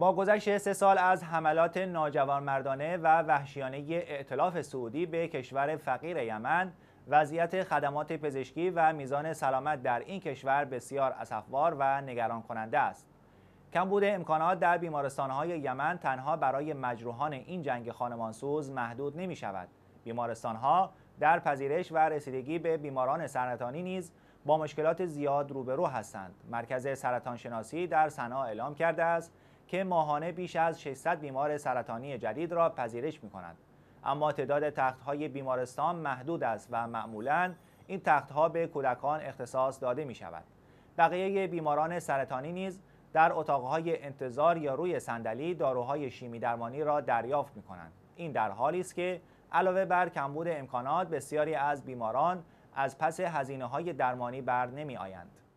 با گذشت سه سال از حملات ناجوانمردانه و وحشیانه ائتلاف سعودی به کشور فقیر یمن وضعیت خدمات پزشکی و میزان سلامت در این کشور بسیار اسفوار و نگران کننده است. کمبود امکانات در بیمارستانهای یمن تنها برای مجروحان این جنگ خانمانسوز محدود نمی شود. بیمارستانها در پذیرش و رسیدگی به بیماران سرطانی نیز با مشکلات زیاد روبرو هستند. مرکز سرطانشناسی در صنعا اعلام کرده است که ماهانه بیش از 600 بیمار سرطانی جدید را پذیرش می کند. اما تعداد های بیمارستان محدود است و معمولا این تختها به کودکان اختصاص داده می شود. بقیه بیماران سرطانی نیز در اتاقهای انتظار یا روی صندلی داروهای شیمی درمانی را دریافت می کنند. این در حالی است که علاوه بر کمبود امکانات بسیاری از بیماران از پس هزینه های درمانی بر نمی آیند.